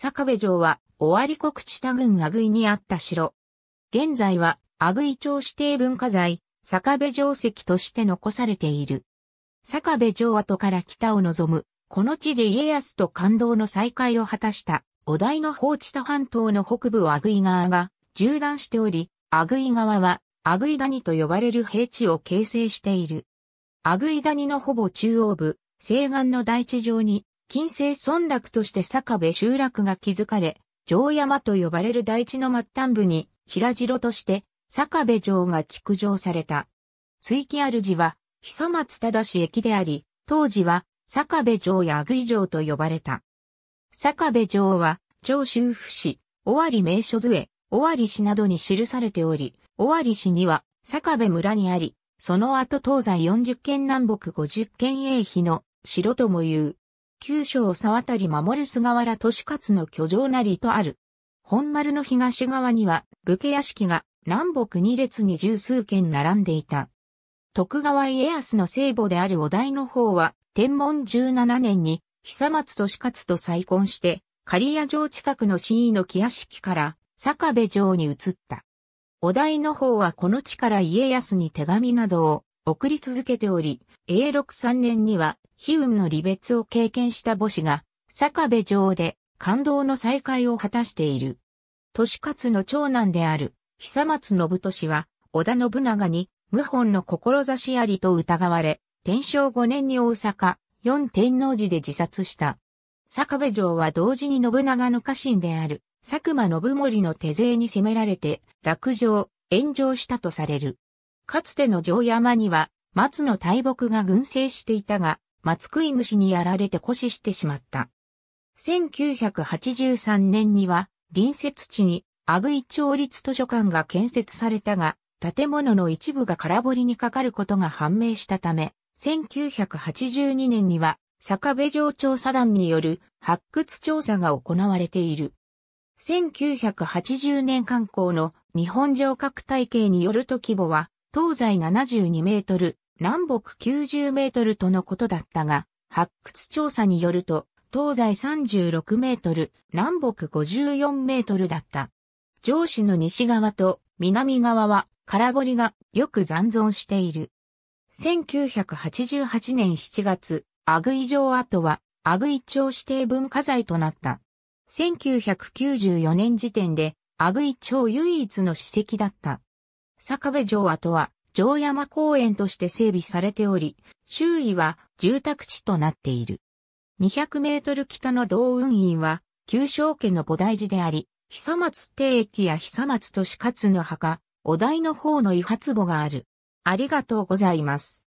坂部城は、尾張国知多郡阿久井にあった城。現在は、阿久井町指定文化財、坂部城跡として残されている。坂部城跡から北を望む、この地で家康と感動の再会を果たした、お題の放置多半島の北部を阿久井川が、縦断しており、阿久井川は、阿久井谷と呼ばれる平地を形成している。阿久井谷のほぼ中央部、西岸の大地上に、近世村落として坂部集落が築かれ、城山と呼ばれる大地の末端部に、平城として、坂部城が築城された。追記主は、久松忠駅であり、当時は、坂部城や阿久井城と呼ばれた。坂部城は、城州府市、尾張名所図へ、尾張市などに記されており、尾張市には、坂部村にあり、その後東西40県南北50県営碑の城とも言う。九章沢渡守る菅原利勝の居城なりとある。本丸の東側には武家屋敷が南北二列に十数軒並んでいた。徳川家康の聖母であるお題の方は、天文17年に久松利勝と再婚して、刈谷城近くの新井の木屋敷から坂部城に移った。お題の方はこの地から家康に手紙などを送り続けており、永禄3年には悲運の離別を経験した母子が、坂部城で感動の再会を果たしている。年勝の長男である、久松信俊は、織田信長に、謀反の志ありと疑われ、天正5年に大阪、四天王寺で自殺した。坂部城は同時に信長の家臣である、佐久間信盛の手勢に攻められて、落城、炎上したとされる。かつての城山には、松の大木が群生していたが、松食い虫にやられて枯死してしまった。1983年には、隣接地に、阿久井町立図書館が建設されたが、建物の一部が空堀にかかることが判明したため、1982年には、坂部城調査団による発掘調査が行われている。1980年観光の日本城郭体系によると規模は東西72メートル、南北90メートルとのことだったが、発掘調査によると、東西36メートル、南北54メートルだった。上司の西側と南側は空堀がよく残存している。1988年7月、アグイ城跡はアグイ町指定文化財となった。1994年時点でアグイ町唯一の史跡だった。坂部城跡は城山公園として整備されており、周囲は住宅地となっている。200メートル北の道運院は、旧正家の菩提寺であり、久松定駅や久松都市勝の墓、お題の方の遺発墓がある。ありがとうございます。